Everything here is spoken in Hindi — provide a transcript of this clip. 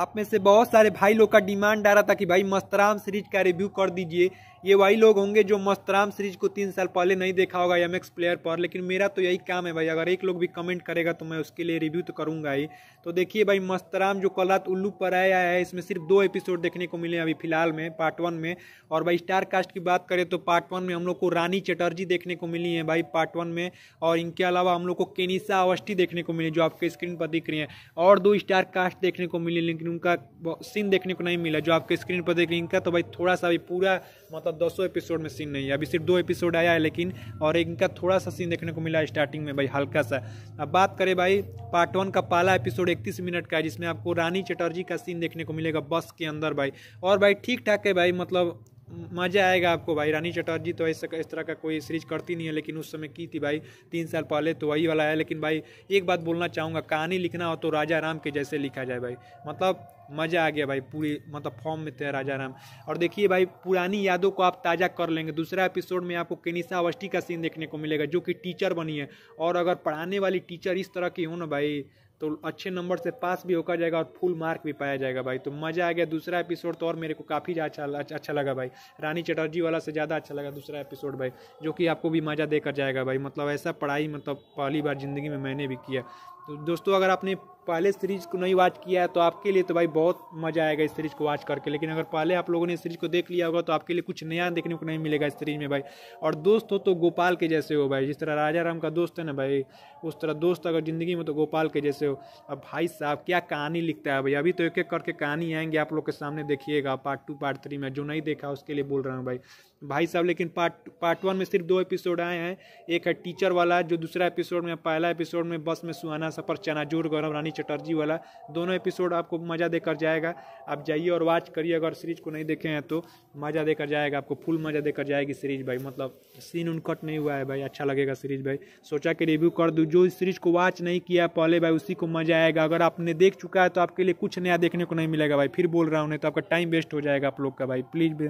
आप में से बहुत सारे भाई लोग का डिमांड आ रहा था कि भाई मस्तराम सीरीज का रिव्यू कर दीजिए ये वही लोग होंगे जो मस्तराम सीरीज को तीन साल पहले नहीं देखा होगा एम प्लेयर पर लेकिन मेरा तो यही काम है भाई अगर एक लोग भी कमेंट करेगा तो मैं उसके लिए रिव्यू तो करूँगा ही तो देखिए भाई मस्तराम जो कल रात तो उल्लू पर आया है इसमें सिर्फ दो एपिसोड देखने को मिले अभी फिलहाल में पार्ट वन में और भाई स्टार कास्ट की बात करें तो पार्ट वन में हम लोग को रानी चटर्जी देखने को मिली है भाई पार्ट वन में और इनके अलावा हम लोग को केनिसा अवस्टी देखने को मिली जो आपके स्क्रीन पर दिख रही है और दो स्टार कास्ट देखने को मिली लेकिन लेकिन उनका सीन देखने को नहीं मिला जो आपके स्क्रीन पर देख इनका तो भाई थोड़ा सा अभी पूरा मतलब दसों एपिसोड में सीन नहीं है अभी सिर्फ दो एपिसोड आया है लेकिन और इनका थोड़ा सा सीन देखने को मिला स्टार्टिंग में भाई हल्का सा अब बात करें भाई पार्ट वन का पहला एपिसोड इकतीस मिनट का है जिसमें आपको रानी चटर्जी का सीन देखने को मिलेगा बस के अंदर भाई और भाई ठीक ठाक है भाई मतलब मज़ा आएगा आपको भाई रानी चटर्जी तो ऐसा इस तरह का कोई सीरीज करती नहीं है लेकिन उस समय की थी भाई तीन साल पहले तो वही वाला है लेकिन भाई एक बात बोलना चाहूँगा कहानी लिखना हो तो राजा राम के जैसे लिखा जाए भाई मतलब मज़ा आ गया भाई पूरी मतलब फॉर्म में थे राजा राम और देखिए भाई पुरानी यादों को आप ताज़ा कर लेंगे दूसरा एपिसोड में आपको केनिशा अवस्टी का सीन देखने को मिलेगा जो कि टीचर बनी है और अगर पढ़ाने वाली टीचर इस तरह की हो ना भाई तो अच्छे नंबर से पास भी होकर जाएगा और फुल मार्क भी पाया जाएगा भाई तो मज़ा आ गया दूसरा एपिसोड तो और मेरे को काफ़ी अच्छा अच्छा लगा भाई रानी चटर्जी वाला से ज़्यादा अच्छा लगा दूसरा एपिसोड भाई जो कि आपको भी मज़ा देकर जाएगा भाई मतलब ऐसा पढ़ाई मतलब पहली बार ज़िंदगी में मैंने भी किया तो दोस्तों अगर आपने पहले सीरीज को नहीं वॉच किया है तो आपके लिए तो भाई बहुत मज़ा आएगा इस सीरीज को वॉच करके लेकिन अगर पहले आप लोगों ने इस सीरीज को देख लिया होगा तो आपके लिए कुछ नया देखने को नहीं मिलेगा इस सीरीज में भाई और दोस्त हो तो गोपाल के जैसे हो भाई जिस तरह राजा राम का दोस्त है ना भाई उस तरह दोस्त अगर ज़िंदगी में तो गोपाल के जैसे हो अब भाई साहब क्या कहानी लिखता है भाई अभी तो एक एक करके कहानी आएंगे आप लोग के सामने देखिएगा पार्ट टू पार्ट थ्री में जो नहीं देखा उसके लिए बोल रहा हूँ भाई भाई साहब लेकिन पार्ट पार्ट वन में सिर्फ दो एपिसोड आए हैं एक है टीचर वाला जो दूसरा एपिसोड में पहला एपिसोड में बस में सुहाना सफर चना जोर गौरव रानी चटर्जी वाला दोनों एपिसोड आपको मज़ा देकर जाएगा आप जाइए और वॉच करिए अगर सीरीज को नहीं देखे हैं तो मज़ा देकर जाएगा आपको फुल मज़ा देकर जाएगी सीरीज भाई मतलब सीन उन कट नहीं हुआ है भाई अच्छा लगेगा सीरीज भाई सोचा कि रिव्यू कर दूँ जो इस सीरीज को वॉच नहीं किया पहले भाई उसी को मज़ा आएगा अगर आपने देख चुका है तो आपके लिए कुछ नया देखने को नहीं मिलेगा भाई फिर बोल रहा हूँ नहीं तो आपका टाइम वेस्ट हो जाएगा आप लोग का भाई प्लीज़